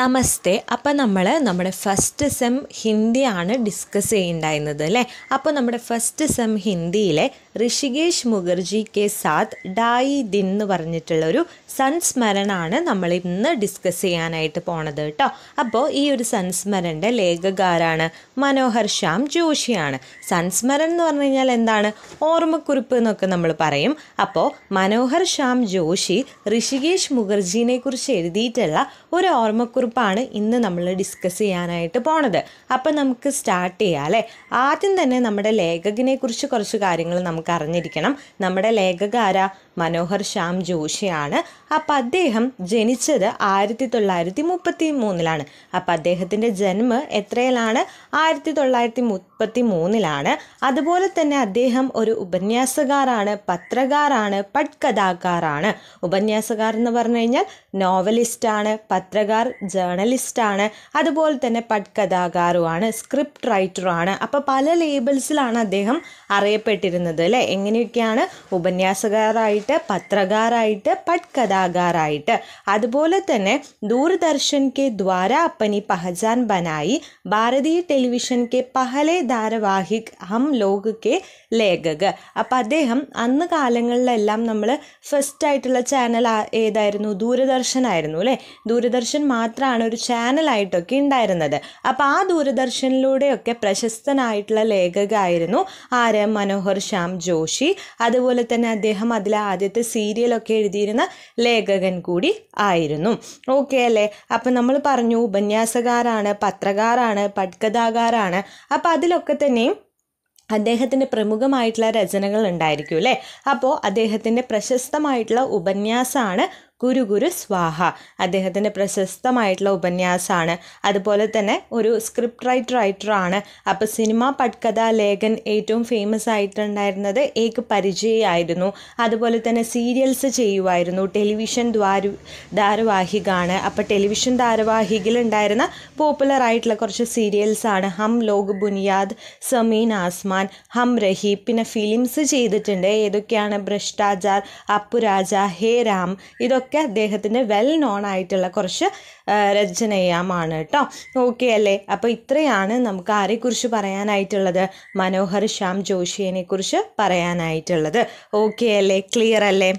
നമസ്തേ അപ്പോൾ നമ്മൾ നമ്മുടെ ഫസ്റ്റ് സെം ഹിന്ദിയാണ് ഡിസ്കസ് ചെയ്യുണ്ടായിരുന്നത് അല്ലേ അപ്പോൾ നമ്മുടെ ഫസ്റ്റ് സെം ഹിന്ദിയിലെ ഋഷികേഷ് മുഖർജി കെ സാത് ഡായി ദിൻ എന്ന് പറഞ്ഞിട്ടുള്ളൊരു സൺസ്മരണാണ് നമ്മൾ ഇന്ന് ഡിസ്കസ് ചെയ്യാനായിട്ട് പോണത് കേട്ടോ അപ്പോൾ ഈ ഒരു സൻസ്മരൻ്റെ ലേഖകാരാണ് മനോഹർ ശ്യാം ജോഷിയാണ് സൻസ്മരൻ എന്ന് പറഞ്ഞു കഴിഞ്ഞാൽ എന്താണ് ഓർമ്മക്കുറിപ്പ് എന്നൊക്കെ നമ്മൾ പറയും അപ്പോൾ മനോഹർ ശ്യാം ജോഷി ഋഷികേഷ് മുഖർജീനെ കുറിച്ച് എഴുതിയിട്ടുള്ള ഒരു ഓർമ്മക്കുറിപ്പ് കുറിപ്പാണ് ഇന്ന് നമ്മൾ ഡിസ്കസ് ചെയ്യാനായിട്ട് പോണത് അപ്പം നമുക്ക് സ്റ്റാർട്ട് ചെയ്യാം അല്ലേ ആദ്യം തന്നെ നമ്മുടെ ലേഖകനെ കുറിച്ച് കുറച്ച് കാര്യങ്ങൾ നമുക്ക് അറിഞ്ഞിരിക്കണം നമ്മുടെ ലേഖക മനോഹർ ശ്യാം ജോഷിയാണ് അപ്പം അദ്ദേഹം ജനിച്ചത് ആയിരത്തി തൊള്ളായിരത്തി മുപ്പത്തി മൂന്നിലാണ് അപ്പം അദ്ദേഹത്തിൻ്റെ ജന്മം എത്രയിലാണ് ആയിരത്തി തൊള്ളായിരത്തി മുപ്പത്തി മൂന്നിലാണ് അതുപോലെ തന്നെ അദ്ദേഹം ഒരു ഉപന്യാസകാരാണ് പത്രകാരാണ് പട്കഥാകാരാണ് ഉപന്യാസകാർ എന്ന് പറഞ്ഞു കഴിഞ്ഞാൽ നോവലിസ്റ്റാണ് പത്രകാർ ജേർണലിസ്റ്റാണ് അതുപോലെ തന്നെ പട്കഥാകാരുമാണ് സ്ക്രിപ്റ്റ് റൈറ്ററുമാണ് അപ്പോൾ പല ലേബിൾസിലാണ് അദ്ദേഹം അറിയപ്പെട്ടിരുന്നത് അല്ലേ എങ്ങനെയൊക്കെയാണ് ഉപന്യാസകാരായി ആയിട്ട് പത്രകാരായിട്ട് പട്കഥാകാരായിട്ട് അതുപോലെ തന്നെ ദൂരദർശൻ കെ ദ്വാര അപ്പനി പഹജാൻ ബനായി ഭാരതീയ ടെലിവിഷൻ കെ പഹലെ ധാരവാഹിക് ഹം ലോക കെ ലേഖക് അപ്പം അദ്ദേഹം അന്ന് കാലങ്ങളിലെല്ലാം നമ്മൾ ഫസ്റ്റ് ആയിട്ടുള്ള ചാനൽ ഏതായിരുന്നു ദൂരദർശൻ ആയിരുന്നു അല്ലേ ദൂരദർശൻ മാത്രമാണ് ഒരു ചാനലായിട്ടൊക്കെ ഉണ്ടായിരുന്നത് അപ്പം ആ ദൂരദർശനിലൂടെയൊക്കെ പ്രശസ്തനായിട്ടുള്ള ലേഖകായിരുന്നു ആര് മനോഹർ ശ്യാം ജോഷി അതുപോലെ തന്നെ അദ്ദേഹം അതിലെ ആദ്യത്തെ സീരിയലൊക്കെ എഴുതിയിരുന്ന ലേഖകൻ കൂടി ആയിരുന്നു ഓക്കെ അല്ലേ അപ്പം നമ്മൾ പറഞ്ഞു ഉപന്യാസകാരാണ് പത്രകാരാണ് പട്കഥാകാരാണ് അപ്പം അതിലൊക്കെ തന്നെയും അദ്ദേഹത്തിൻ്റെ പ്രമുഖമായിട്ടുള്ള രചനകൾ ഉണ്ടായിരിക്കും അല്ലേ അപ്പോൾ അദ്ദേഹത്തിൻ്റെ പ്രശസ്തമായിട്ടുള്ള ഉപന്യാസമാണ് ഗുരു ഗുരു സ്വാഹ അദ്ദേഹത്തിൻ്റെ പ്രശസ്തമായിട്ടുള്ള ഉപന്യാസമാണ് അതുപോലെ തന്നെ ഒരു സ്ക്രിപ്റ്റ് റൈറ്റർ റൈറ്ററാണ് അപ്പോൾ സിനിമ പട്കഥ ലേഖൻ ഏറ്റവും ഫേമസ് ആയിട്ടുണ്ടായിരുന്നത് ഏക് പരിചയമായിരുന്നു അതുപോലെ തന്നെ സീരിയൽസ് ചെയ്യുമായിരുന്നു ടെലിവിഷൻ ദ്വാരു ധാരവാഹികാണ് അപ്പോൾ ടെലിവിഷൻ ധാരവാഹികയിലുണ്ടായിരുന്ന പോപ്പുലർ ആയിട്ടുള്ള കുറച്ച് സീരിയൽസാണ് ഹം ലോക് ബുനിയാദ് സമീൻ ആസ്മാൻ ഹം റഹി പിന്നെ ഫിലിംസ് ചെയ്തിട്ടുണ്ട് ഏതൊക്കെയാണ് ഭ്രഷ്ടാചാർ അപ്പുരാജ ഹേ രാം ഇതൊക്കെ ഇതൊക്കെ അദ്ദേഹത്തിൻ്റെ വെൽ നോൺ ആയിട്ടുള്ള കുറച്ച് രചനയാമാണ് കേട്ടോ ഓക്കെ അല്ലേ അപ്പോൾ ഇത്രയാണ് നമുക്ക് ആരെക്കുറിച്ച് പറയാനായിട്ടുള്ളത് മനോഹർ ശ്യാം കുറിച്ച് പറയാനായിട്ടുള്ളത് ഓക്കെ അല്ലേ ക്ലിയർ അല്ലേ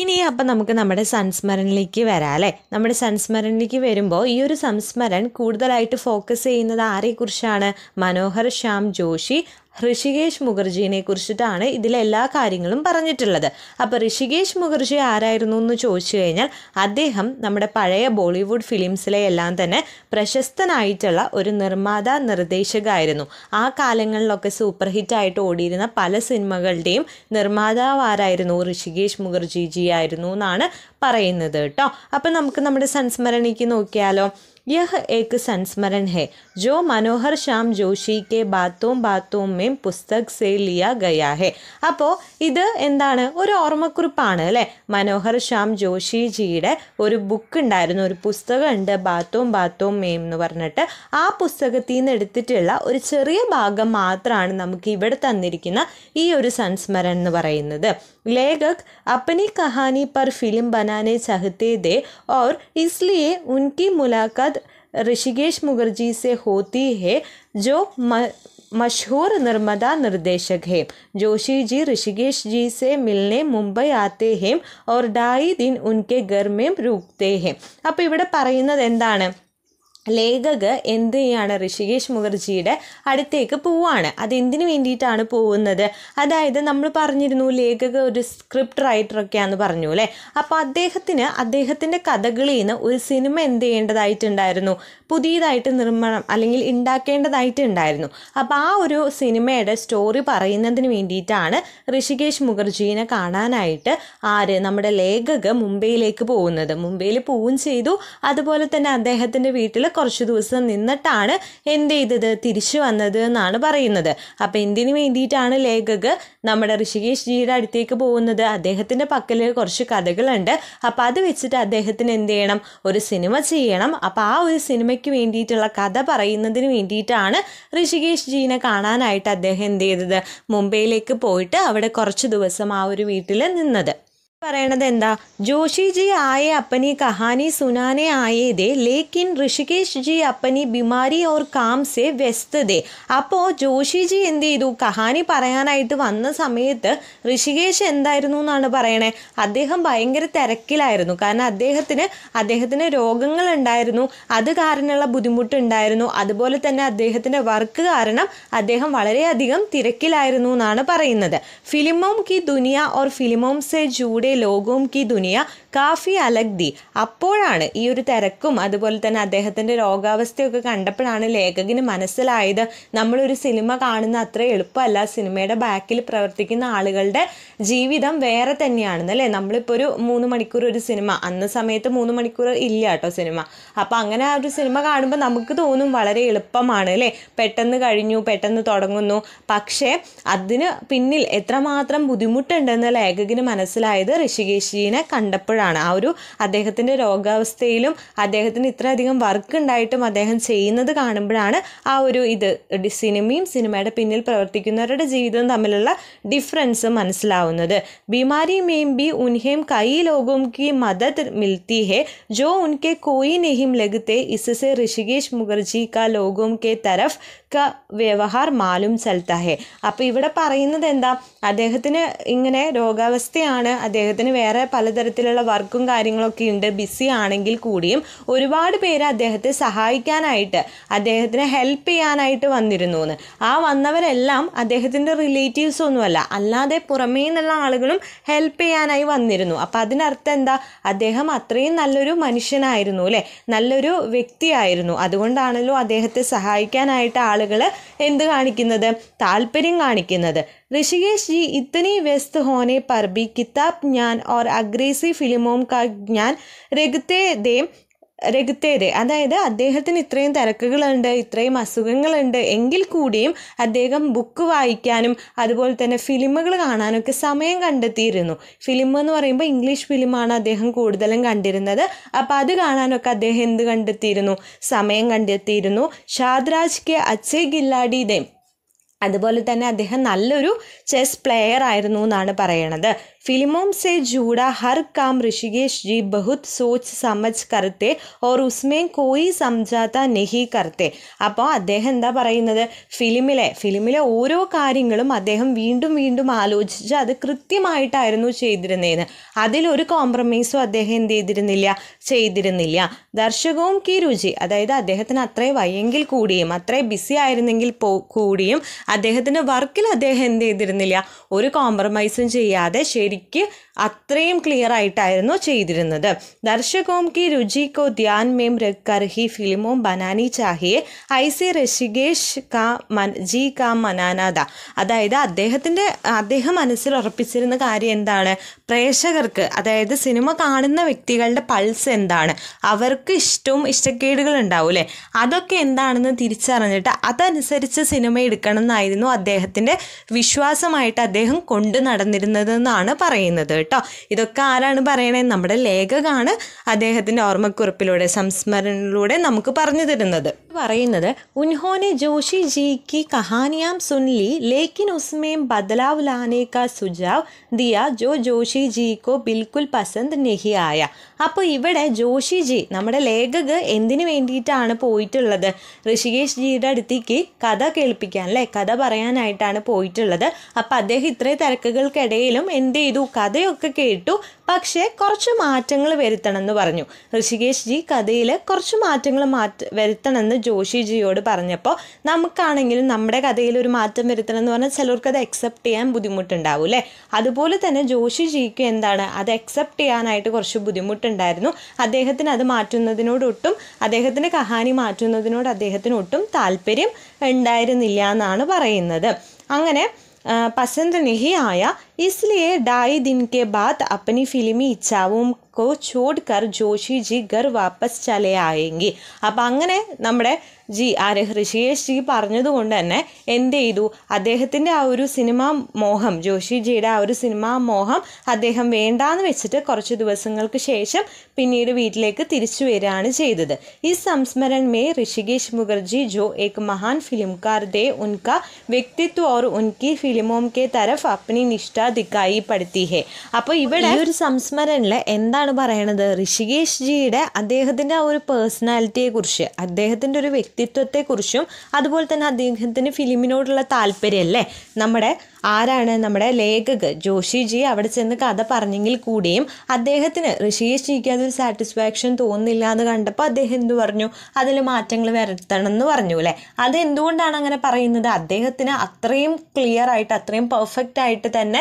ഇനി അപ്പം നമുക്ക് നമ്മുടെ സംസ്മരണിലേക്ക് വരാം അല്ലേ നമ്മുടെ സംസ്മരണിലേക്ക് വരുമ്പോൾ ഈ ഒരു സംസ്മരൻ കൂടുതലായിട്ട് ഫോക്കസ് ചെയ്യുന്നത് ആരെക്കുറിച്ചാണ് മനോഹർ ശ്യാം ജോഷി ഋഷികേഷ് മുഖർജിനെ കുറിച്ചിട്ടാണ് ഇതിലെ എല്ലാ കാര്യങ്ങളും പറഞ്ഞിട്ടുള്ളത് അപ്പോൾ ഋഷികേഷ് മുഖർജി ആരായിരുന്നു എന്ന് ചോദിച്ചു കഴിഞ്ഞാൽ അദ്ദേഹം നമ്മുടെ പഴയ ബോളിവുഡ് ഫിലിംസിലെ എല്ലാം തന്നെ പ്രശസ്തനായിട്ടുള്ള ഒരു നിർമ്മാത നിർദ്ദേശകായിരുന്നു ആ കാലങ്ങളിലൊക്കെ സൂപ്പർ ഹിറ്റ് ആയിട്ട് ഓടിയിരുന്ന പല സിനിമകളുടെയും നിർമ്മാതാവാരായിരുന്നു ഋഷികേഷ് മുഖർജി ജി ആയിരുന്നു എന്നാണ് പറയുന്നത് കേട്ടോ അപ്പോൾ നമുക്ക് നമ്മുടെ സംസ്മരണിക്ക് നോക്കിയാലോ यह एक संस्मरण है जो मनोहर श्याम जोशी के बातों बातों में पुस्तक से लिया गया है അപ്പോൾ ഇത് എന്താണ് ഒരു ഓർമ്മക്കുറിപ്പാണ് അല്ലേ മനോഹർ ശ്യാം ജോഷിജിയുടെ ഒരു ബുക്ക് ഉണ്ടായിരുന്നു ഒരു പുസ്തകം ഉണ്ട് ബാത്തോം ബാത്തോം മേം എന്ന് പറഞ്ഞിട്ട് ആ പുസ്തകത്തിൽ നിന്ന് എടുത്തിട്ടുള്ള ഒരു ചെറിയ ഭാഗം മാത്രമാണ് നമുക്ക് ഇവിടെ തന്നിരിക്കുന്ന ഈ ഒരു സംസ്മരൺ എന്ന് പറയുന്നത് ലേഖക് അപ്പനി കഹാനി പർ ഫിലിം ബനാനെ ചഹത്തെ ദേ ഓർ ഇസ്ലിയെ ഉൻകി മുലാഖാത് ऋषिकेश मुखर्जी से होती है जो म, मशहूर नर्मदा निर्देशक है जोशी जी ऋषिकेश जी से मिलने मुंबई आते हैं और ढाई दिन उनके घर में रुकते हैं अब इवे पर ലേഖക് എന്ത് ചെയ്യാണ് ഋഷികേഷ് മുഖർജിയുടെ അടുത്തേക്ക് പോവാണ് അതെന്തിനു വേണ്ടിയിട്ടാണ് പോകുന്നത് അതായത് നമ്മൾ പറഞ്ഞിരുന്നു ലേഖക ഒരു സ്ക്രിപ്റ്റ് റൈറ്ററൊക്കെയാണെന്ന് പറഞ്ഞു അല്ലേ അപ്പോൾ അദ്ദേഹത്തിന് അദ്ദേഹത്തിൻ്റെ കഥകളിൽ നിന്ന് ഒരു സിനിമ എന്ത് ചെയ്യേണ്ടതായിട്ടുണ്ടായിരുന്നു പുതിയതായിട്ട് നിർമ്മാണം അല്ലെങ്കിൽ ഉണ്ടായിരുന്നു അപ്പോൾ ആ ഒരു സിനിമയുടെ സ്റ്റോറി പറയുന്നതിന് വേണ്ടിയിട്ടാണ് ഋഷികേഷ് മുഖർജീനെ കാണാനായിട്ട് ആര് നമ്മുടെ ലേഖക മുംബൈയിലേക്ക് പോകുന്നത് മുംബൈയിൽ പോവുകയും ചെയ്തു അതുപോലെ തന്നെ അദ്ദേഹത്തിൻ്റെ വീട്ടിൽ കുറച്ച് ദിവസം നിന്നിട്ടാണ് എന്ത് ചെയ്തത് തിരിച്ചു വന്നത് എന്നാണ് പറയുന്നത് അപ്പോൾ എന്തിനു വേണ്ടിയിട്ടാണ് ലേഖക് നമ്മുടെ ഋഷികേഷ് ജിയുടെ അടുത്തേക്ക് പോകുന്നത് അദ്ദേഹത്തിൻ്റെ പക്കൽ കുറച്ച് കഥകളുണ്ട് അപ്പോൾ അത് വെച്ചിട്ട് അദ്ദേഹത്തിന് എന്ത് ചെയ്യണം ഒരു സിനിമ ചെയ്യണം അപ്പോൾ ആ ഒരു സിനിമ അമ്മയ്ക്ക് വേണ്ടിയിട്ടുള്ള കഥ പറയുന്നതിന് വേണ്ടിയിട്ടാണ് ഋഷികേഷ് ജീനെ കാണാനായിട്ട് അദ്ദേഹം എന്ത് ചെയ്തത് മുംബൈയിലേക്ക് പോയിട്ട് അവിടെ കുറച്ച് ദിവസം ആ ഒരു വീട്ടിൽ നിന്നത് പറയണത് എന്താ ജോഷിജി ജി അപ്പനി കഹാനി സുനാനെ ആയേതേ ലേക്കിൻ ഋഷികേഷ് ജി അപ്പനി ബിമാരി ഓർ കാംസെ സെ വ്യസ്തതേ അപ്പോൾ ജോഷിജി എന്ത് ചെയ്തു കഹാനി പറയാനായിട്ട് വന്ന സമയത്ത് ഋഷികേഷ് എന്തായിരുന്നു എന്നാണ് പറയണേ അദ്ദേഹം ഭയങ്കര തിരക്കിലായിരുന്നു കാരണം അദ്ദേഹത്തിന് അദ്ദേഹത്തിന് രോഗങ്ങൾ ഉണ്ടായിരുന്നു അത് കാരണമുള്ള ബുദ്ധിമുട്ടുണ്ടായിരുന്നു അതുപോലെ തന്നെ അദ്ദേഹത്തിൻ്റെ വർക്ക് കാരണം അദ്ദേഹം വളരെയധികം തിരക്കിലായിരുന്നു എന്നാണ് പറയുന്നത് ഫിലിമോം കി ദുനിയ ഓർ ഫിലിമോം സെ ജൂഡേ ലോകവും കി ദുനിയ കാഫി അലഗ് ദി അപ്പോഴാണ് ഈ ഒരു തിരക്കും അതുപോലെ തന്നെ അദ്ദേഹത്തിൻ്റെ രോഗാവസ്ഥയൊക്കെ കണ്ടപ്പോഴാണ് ലേഖകന് മനസ്സിലായത് നമ്മളൊരു സിനിമ കാണുന്ന അത്ര എളുപ്പമല്ല സിനിമയുടെ ബാക്കിൽ പ്രവർത്തിക്കുന്ന ആളുകളുടെ ജീവിതം വേറെ തന്നെയാണെന്ന് അല്ലേ നമ്മളിപ്പോൾ ഒരു മൂന്ന് മണിക്കൂർ ഒരു സിനിമ അന്ന സമയത്ത് മൂന്ന് മണിക്കൂർ ഇല്ല കേട്ടോ സിനിമ അപ്പോൾ അങ്ങനെ ഒരു സിനിമ കാണുമ്പോൾ നമുക്ക് തോന്നും വളരെ എളുപ്പമാണ് അല്ലേ പെട്ടെന്ന് കഴിഞ്ഞു പെട്ടെന്ന് തുടങ്ങുന്നു പക്ഷേ അതിന് പിന്നിൽ എത്രമാത്രം ബുദ്ധിമുട്ടുണ്ടെന്ന് ലേഖകന് മനസ്സിലായത് ഋഷികേശിനെ കണ്ടപ്പോഴാണ് ആ ഒരു അദ്ദേഹത്തിൻ്റെ രോഗാവസ്ഥയിലും അദ്ദേഹത്തിന് ഇത്രയധികം വർക്ക് ഉണ്ടായിട്ടും അദ്ദേഹം ചെയ്യുന്നത് കാണുമ്പോഴാണ് ആ ഒരു ഇത് സിനിമയും സിനിമയുടെ പിന്നിൽ പ്രവർത്തിക്കുന്നവരുടെ ജീവിതവും തമ്മിലുള്ള ഡിഫറൻസ് മനസ്സിലാവുന്നത് ബിമാരി മേം ബി ഉൻഹേം കൈ ലോകം കി മദത് മിൽത്തി ഹെ ജോ ഉൻകെ കോയി നെഹിം ലഗത്തെ ഇസസെ ഋഷികേശ് മുഖർജി ക ലോകം കെ തരഫ് ക വ്യവഹാർ മാലും ചൽത്താ ഹെ അപ്പോൾ ഇവിടെ പറയുന്നത് എന്താ അദ്ദേഹത്തിന് ഇങ്ങനെ രോഗാവസ്ഥയാണ് അദ്ദേഹം അദ്ദേഹത്തിന് വേറെ പലതരത്തിലുള്ള വർക്കും കാര്യങ്ങളൊക്കെ ഉണ്ട് ബിസി ആണെങ്കിൽ കൂടിയും ഒരുപാട് പേര് അദ്ദേഹത്തെ സഹായിക്കാനായിട്ട് അദ്ദേഹത്തിന് ഹെൽപ്പ് ചെയ്യാനായിട്ട് വന്നിരുന്നു എന്ന് ആ വന്നവരെല്ലാം അദ്ദേഹത്തിൻ്റെ റിലേറ്റീവ്സ് ഒന്നുമല്ല അല്ലാതെ പുറമേ നിന്നുള്ള ആളുകളും ഹെൽപ്പ് ചെയ്യാനായി വന്നിരുന്നു അപ്പം അതിനർത്ഥം എന്താ അദ്ദേഹം അത്രയും നല്ലൊരു മനുഷ്യനായിരുന്നു അല്ലേ നല്ലൊരു വ്യക്തിയായിരുന്നു അതുകൊണ്ടാണല്ലോ അദ്ദേഹത്തെ സഹായിക്കാനായിട്ട് ആളുകൾ എന്ത് കാണിക്കുന്നത് താല്പര്യം കാണിക്കുന്നത് ऋषिकेश जी इतने व्यस्त होने पर भी किताब ज्ञान और अग्रेसी फिल्मों का ज्ञान രഗത്തെ ദേ രഗത്തേരെ അതായത് അദ്ദേഹത്തിന് ഇത്രയും തിരക്കുകളുണ്ട് ഇത്രയും അസുഖങ്ങളുണ്ട് എങ്കിൽ കൂടിയും അദ്ദേഹം ബുക്ക് വായിക്കാനും അതുപോലെ തന്നെ ഫിലിമുകൾ കാണാനൊക്കെ സമയം കണ്ടെത്തിയിരുന്നു ഫിലിം എന്ന് പറയുമ്പോൾ ഇംഗ്ലീഷ് ഫിലിമാണ് അദ്ദേഹം കൂടുതലും കണ്ടിരുന്നത് അപ്പോൾ അത് കാണാനൊക്കെ അദ്ദേഹം എന്ത് കണ്ടെത്തിയിരുന്നു സമയം കണ്ടെത്തിയിരുന്നു ഷാദ്രാജ് കെ അച്ഛയ് ഗില്ലാഡിയുടെയും അതുപോലെ തന്നെ അദ്ദേഹം നല്ലൊരു ചെസ് പ്ലെയർ ആയിരുന്നു എന്നാണ് പറയണത് फिल्मों से जुड़ा हर काम ऋषिकेश जी बहुत सोच समझ് करते और उसमें कोई समझാത്ത നെഹി करते അപ്പോൾ അദ്ദേഹം എന്താ പറയുന്നത് ഫിലിമിലെ ഫിലിമിലെ ഓരോ കാര്യങ്ങളും അദ്ദേഹം വീണ്ടും വീണ്ടും ആലോചിച്ച് അത് കൃത്യമായിട്ടായിരുന്നു ചെയ്തിരുന്നതെന്ന് അതിലൊരു കോംപ്രമൈസും അദ്ദേഹം എന്ത് ചെയ്തിരുന്നില്ല ചെയ്തിരുന്നില്ല ദർശകവും കി രുചി അതായത് അദ്ദേഹത്തിന് അത്രേ വയ്യെങ്കിൽ കൂടിയും അത്രേ ബിസി ആയിരുന്നെങ്കിൽ പോ കൂടിയും അദ്ദേഹത്തിൻ്റെ വർക്കിൽ അദ്ദേഹം എന്ത് ചെയ്തിരുന്നില്ല ഒരു കോംപ്രമൈസും ചെയ്യാതെ ശരി ശരിക്ക് അത്രയും ക്ലിയർ ആയിട്ടായിരുന്നു ചെയ്തിരുന്നത് ദർശകോം കി രുചി കോ ധ്യാൻ മേം കർഹി ഫിലിമോം ബനാനി ചാഹിയെ സി ഋഷികേഷ് കാ മൻ ജി കാ മനാനാദ അതായത് അദ്ദേഹത്തിൻ്റെ അദ്ദേഹം മനസ്സിൽ ഉറപ്പിച്ചിരുന്ന കാര്യം എന്താണ് പ്രേക്ഷകർക്ക് അതായത് സിനിമ കാണുന്ന വ്യക്തികളുടെ പൾസ് എന്താണ് അവർക്ക് ഇഷ്ടവും ഇഷ്ടക്കേടുകൾ ഉണ്ടാവും അതൊക്കെ എന്താണെന്ന് തിരിച്ചറിഞ്ഞിട്ട് അതനുസരിച്ച് സിനിമ എടുക്കണം എന്നായിരുന്നു അദ്ദേഹത്തിൻ്റെ വിശ്വാസമായിട്ട് അദ്ദേഹം കൊണ്ടു നടന്നിരുന്നതെന്നാണ് പറയുന്നത് കേട്ടോ ഇതൊക്കെ ആരാണ് പറയണേ നമ്മുടെ ലേഖകാണ് അദ്ദേഹത്തിൻ്റെ ഓർമ്മക്കുറിപ്പിലൂടെ സംസ്മരണയിലൂടെ നമുക്ക് പറഞ്ഞു തരുന്നത് പറയുന്നത് ഉൻഹോനെ ജോഷി ജിക്ക് കഹാനിയാം സുൻലി ലേക്കിൻ ഉസ്മേം ബദലാവ് ലാനേക്ക സുജാവ് ദിയ ജോ ജോഷി ജോഷി ജി ബിൽക്കുൽ പസന്ത് നെഹി ആയ അപ്പോൾ ഇവിടെ ജോഷി ജി നമ്മുടെ ലേഖക് എന്തിനു വേണ്ടിയിട്ടാണ് പോയിട്ടുള്ളത് ഋഷികേഷ് ജിയുടെ അടുത്തേക്ക് കഥ കേൾപ്പിക്കാൻ അല്ലേ കഥ പറയാനായിട്ടാണ് പോയിട്ടുള്ളത് അപ്പോൾ അദ്ദേഹം ഇത്രയും തിരക്കുകൾക്കിടയിലും എന്ത് ചെയ്തു കഥയൊക്കെ കേട്ടു പക്ഷേ കുറച്ച് മാറ്റങ്ങൾ വരുത്തണമെന്ന് പറഞ്ഞു ഋഷികേഷ് ജി കഥയിൽ കുറച്ച് മാറ്റങ്ങൾ മാറ്റ വരുത്തണമെന്ന് ജോഷി ജിയോട് പറഞ്ഞപ്പോൾ നമുക്കാണെങ്കിലും നമ്മുടെ കഥയിൽ ഒരു മാറ്റം വരുത്തണം എന്ന് പറഞ്ഞാൽ ചിലർക്ക് അത് അക്സെപ്റ്റ് ചെയ്യാൻ ബുദ്ധിമുട്ടുണ്ടാവും അല്ലേ അതുപോലെ തന്നെ ജോഷി ജിക്ക് എന്താണ് അത് അക്സെപ്റ്റ് ചെയ്യാനായിട്ട് കുറച്ച് ബുദ്ധിമുട്ടുണ്ടായിരുന്നു അദ്ദേഹത്തിന് അത് മാറ്റുന്നതിനോടൊട്ടും അദ്ദേഹത്തിൻ്റെ കഹാനി മാറ്റുന്നതിനോട് അദ്ദേഹത്തിനൊട്ടും താല്പര്യം ഉണ്ടായിരുന്നില്ല എന്നാണ് പറയുന്നത് അങ്ങനെ പസന്തനിഹിയായ इसलिए ढाई दिन के बाद अपनी फिल्मी ഇച്ഛാവും കോ ചോഡ്കർ ജോഷിജി ഗർ വാപ്പസ് ചലേ ആയെങ്കിൽ അപ്പം അങ്ങനെ നമ്മുടെ ജി ആരഹ് ഋഷിയേഷ് ജി പറഞ്ഞതുകൊണ്ട് തന്നെ എന്ത് ചെയ്തു അദ്ദേഹത്തിൻ്റെ ആ ഒരു സിനിമാ മോഹം ജോഷിജിയുടെ ആ ഒരു സിനിമാ മോഹം അദ്ദേഹം വേണ്ടാന്ന് വെച്ചിട്ട് കുറച്ച് ദിവസങ്ങൾക്ക് ശേഷം പിന്നീട് വീട്ടിലേക്ക് തിരിച്ചു വരികയാണ് ചെയ്തത് ഈ സംസ്മരൺ മേ ഋഷികേഷ് മുഖർജി ജോ ഏക് മഹാൻ ഫിലിംകാർ ദേ ഉൻക വ്യക്തിത്വ ഓർ ഉൻകി ഫിലിമോം കെ തരഫ് അപ്പനി നിഷ്ഠ ഊർജാ ദിക്കായി പഠിത്തി ഹേ അപ്പോൾ ഇവിടെ ഈ ഒരു സംസ്മരണിൽ എന്താണ് പറയണത് ഋഷികേഷ് ജിയുടെ അദ്ദേഹത്തിന്റെ ആ ഒരു കുറിച്ച് അദ്ദേഹത്തിന്റെ ഒരു വ്യക്തിത്വത്തെ കുറിച്ചും അതുപോലെ തന്നെ അദ്ദേഹത്തിന് ഫിലിമിനോടുള്ള താല്പര്യം അല്ലേ നമ്മുടെ ആരാണ് നമ്മുടെ ലേഖക് ജോഷിജി അവിടെ ചെന്ന് കഥ പറഞ്ഞെങ്കിൽ കൂടിയും അദ്ദേഹത്തിന് ജിക്ക് അതൊരു സാറ്റിസ്ഫാക്ഷൻ തോന്നുന്നില്ല എന്ന് കണ്ടപ്പോൾ അദ്ദേഹം എന്തു പറഞ്ഞു അതിൽ മാറ്റങ്ങൾ വരുത്തണം എന്ന് പറഞ്ഞു അല്ലേ അത് എന്തുകൊണ്ടാണ് അങ്ങനെ പറയുന്നത് അദ്ദേഹത്തിന് അത്രയും ക്ലിയർ ആയിട്ട് അത്രയും പെർഫെക്റ്റ് ആയിട്ട് തന്നെ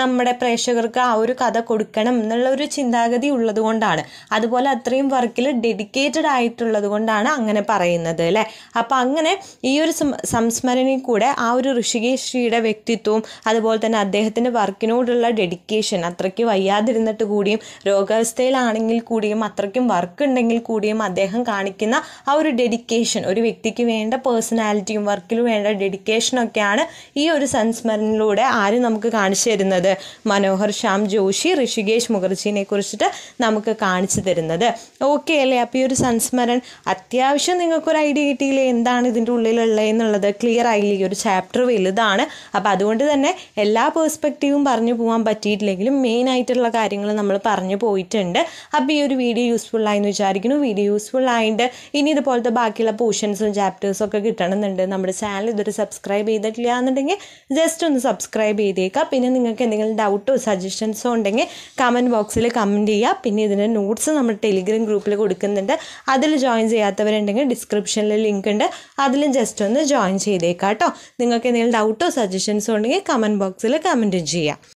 നമ്മുടെ പ്രേക്ഷകർക്ക് ആ ഒരു കഥ കൊടുക്കണം എന്നുള്ള ഒരു ചിന്താഗതി ഉള്ളത് കൊണ്ടാണ് അതുപോലെ അത്രയും വർക്കിൽ ഡെഡിക്കേറ്റഡ് ആയിട്ടുള്ളത് കൊണ്ടാണ് അങ്ങനെ പറയുന്നത് അല്ലേ അപ്പം അങ്ങനെ ഈ ഒരു സംസ്മരണയിൽ കൂടെ ആ ഒരു ഋഷികേശ്രീയുടെ വ്യക്തിത്വവും അതുപോലെ തന്നെ അദ്ദേഹത്തിൻ്റെ വർക്കിനോടുള്ള ഡെഡിക്കേഷൻ അത്രയ്ക്ക് വയ്യാതിരുന്നിട്ട് കൂടിയും രോഗാവസ്ഥയിലാണെങ്കിൽ കൂടിയും അത്രയ്ക്കും വർക്ക് ഉണ്ടെങ്കിൽ കൂടിയും അദ്ദേഹം കാണിക്കുന്ന ആ ഒരു ഡെഡിക്കേഷൻ ഒരു വ്യക്തിക്ക് വേണ്ട പേഴ്സണാലിറ്റിയും വർക്കിൽ വേണ്ട ഡെഡിക്കേഷനൊക്കെയാണ് ഈ ഒരു സംസ്മരണിലൂടെ ആരും നമുക്ക് കാണിച്ചു തരുന്നത് മനോഹർ ശ്യാം ജോഷി ഋഷികേഷ് മുഖർജിനെ കുറിച്ചിട്ട് നമുക്ക് കാണിച്ചു തരുന്നത് ഓക്കെ അല്ലേ അപ്പോൾ ഈ ഒരു സംസ്മരൻ അത്യാവശ്യം നിങ്ങൾക്കൊരു ഐഡിയ കിട്ടിയില്ലേ എന്താണ് ഇതിൻ്റെ ഉള്ളിലുള്ളത് എന്നുള്ളത് ക്ലിയർ ആയില്ലേ ഈ ഒരു ചാപ്റ്റർ വലുതാണ് അപ്പോൾ അതുകൊണ്ട് തന്നെ എല്ലാ പേഴ്സ്പെക്റ്റീവും പറഞ്ഞു പോകാൻ പറ്റിയിട്ടില്ലെങ്കിലും മെയിൻ ആയിട്ടുള്ള കാര്യങ്ങൾ നമ്മൾ പറഞ്ഞു പോയിട്ടുണ്ട് അപ്പോൾ ഈ ഒരു വീഡിയോ യൂസ്ഫുൾ ആയെന്ന് വിചാരിക്കുന്നു വീഡിയോ യൂസ്ഫുൾ ആയിട്ട് ഇനി ഇതുപോലത്തെ ബാക്കിയുള്ള പോർഷൻസും ചാപ്റ്റേഴ്സും ഒക്കെ കിട്ടണമെന്നുണ്ട് നമ്മുടെ ചാനൽ ഇതൊരു സബ്സ്ക്രൈബ് ചെയ്തിട്ടില്ല എന്നുണ്ടെങ്കിൽ ജസ്റ്റ് ഒന്ന് സബ്സ്ക്രൈബ് ചെയ്തേക്കാം പിന്നെ നിങ്ങൾക്ക് എന്തെങ്കിലും ഡൗട്ടോ സജഷൻസോ ഉണ്ടെങ്കിൽ കമൻറ്റ് ബോക്സിൽ കമൻറ്റ് ചെയ്യുക പിന്നെ ഇതിൻ്റെ നോട്ട്സ് നമ്മൾ ടെലിഗ്രാം ഗ്രൂപ്പിൽ കൊടുക്കുന്നുണ്ട് അതിൽ ജോയിൻ ചെയ്യാത്തവരുണ്ടെങ്കിൽ ഡിസ്ക്രിപ്ഷനിൽ ലിങ്ക് ഉണ്ട് അതിലും ജസ്റ്റ് ഒന്ന് ജോയിൻ ചെയ്തേക്കാം കേട്ടോ നിങ്ങൾക്ക് എന്തെങ്കിലും ഡൗട്ടോ സജഷൻസോ ഉണ്ടെങ്കിൽ കമൻറ്റ് ബോക്സിൽ കമൻറ്റും ചെയ്യുക